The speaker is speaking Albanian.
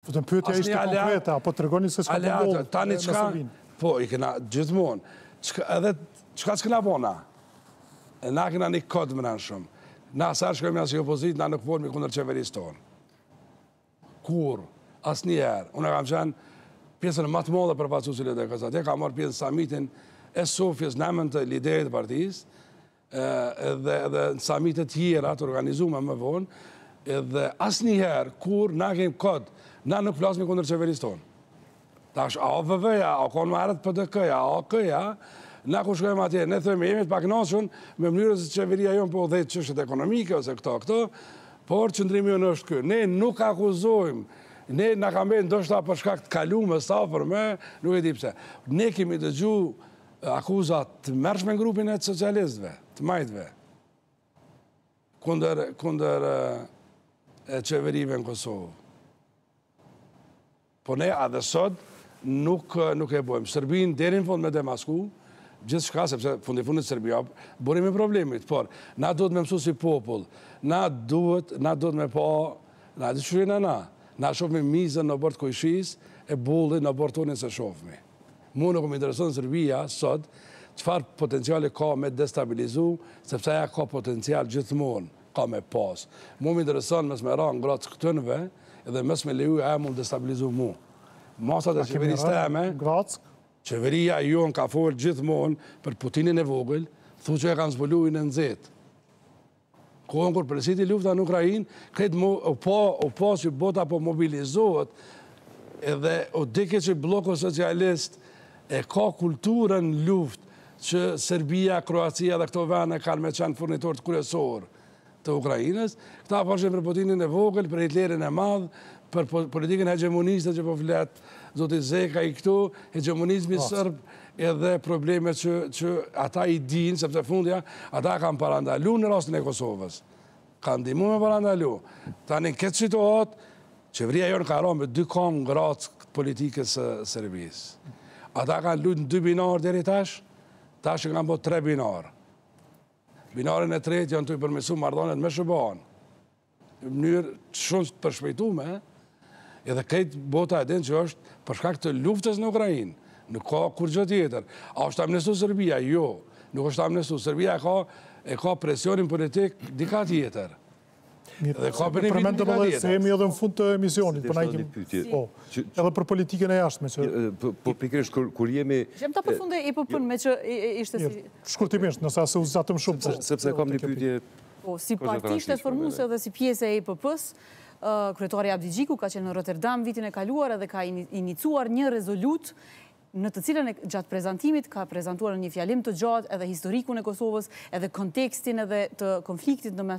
Po të mpytja ishte konkreta, po të regoni se s'ka të në Sërbin. Po, i këna gjithmonë. Edhe, qëka s'këna bona? Po na këna një këtë më nënë shumë. Na sërë shkëmë si opozit, na nuk bonë më kundër qeveris tonë. Kur? Asë njerë. Unë e kam qenë pjesën më të modhe për facu si lidejë e E kam marë pjesën samitin e Sofjes nëmën të lidejë të partijisë. Dhe në samitet tjera të organizume më vonë edhe asë njëherë kur na kemë kod, na nuk plasmi kundër qeveris tonë. Ta është a o vëvëja, a o konë marët për të këja, a o këja, na ku shkojmë atje, ne thëmë, jemi të pak nosën me mënyrës qeveria jonë po dhejtë qështët ekonomike ose këto, këto, por qëndrimi në është kërë. Ne nuk akuzojmë, ne në kam bejnë ndoshta për shkakt kalu me stafër me, nuk e dipse. Ne kemi eh, të gju akuzat të grupin e të të majtëve, kunder, e qeverime në Kosovë. Po ne a dhe sot nuk, nuk e bojmë. Sërbinë derin fund me Demasku, gjithë shka, sepse fundi fundit sërbija, borim i problemit, por na duhet me mësu si popull, na duhet, na duhet me po, na di qërinë na, na shofmi mizën në bërt kojshis, e bulli në bërt tonin se shofmi. Mu nuk më në Sërbija sot, qëfar potenciali ka me destabilizu, sepse aja ka potencial gjithmonë ka me pas. Mu më interesan mes me ra në gratë këtënve, edhe mes me leju e më destabilizu mu. Masat e qeverisë të eme, qeveria jonë ka folë gjithmonë për Putinin e vogël, thu që e kanë zbulu i në nëzitë. Kohën kur presiti lufta në Ukrajin, këtë mu, o po, o po që bota po mobilizohet, edhe o dike që bloko socialist e ka kulturën luft që Serbia, Kroacia dhe këto vene kanë me qenë furnitor të kryesorë të Ukrajinës. Këta përshën për Putinin e vogël, për Hitlerin e madhë, për po-, politikën hegemoniste që po fletë, zoti Zeka i këtu, hegemonizmi po. sërb edhe problemet që ata i dinë, se për fundja, ata kanë parandalu në rastën e Kosovës. Kanë dimu me parandalu. Tani këtë situatë, qëvria jonë ka me dy kanë gratë politikës së Serbisë. Ata kanë lutë në dy binarë dheri tash, tash në kanë po tre binarë binarën e tretë janë të i përmesu mardonet me Shëban. në mënyrë shumë të përshpejtume, edhe këtë bota e denë që është përshka këtë luftës në Ukrajinë, nuk ka kur gjë tjetër. A është amnestu Serbia? Jo, nuk është amnestu. Serbia e ka presionin politik dika tjetër. Dhe ka për një vitë një ka Se jemi edhe në fund të emisionit, për najkim... Oh, edhe për politikën e jashtë, po, po, po me që... Për pikrish, kur jemi... Shem ta për funde i për me që ishte si... Shkurtimisht, nësa se uzatëm shumë, Sepse kam një pytje... Po, si partisht e formuse dhe si pjese e i për pës, kryetori Abdi Gjiku ka qenë në Rotterdam vitin e kaluar edhe ka inicuar një rezolut në të cilën e gjatë prezentimit, ka prezentuar në një fjalim të gjatë edhe historikun e Kosovës, edhe kontekstin edhe të konfliktit në mes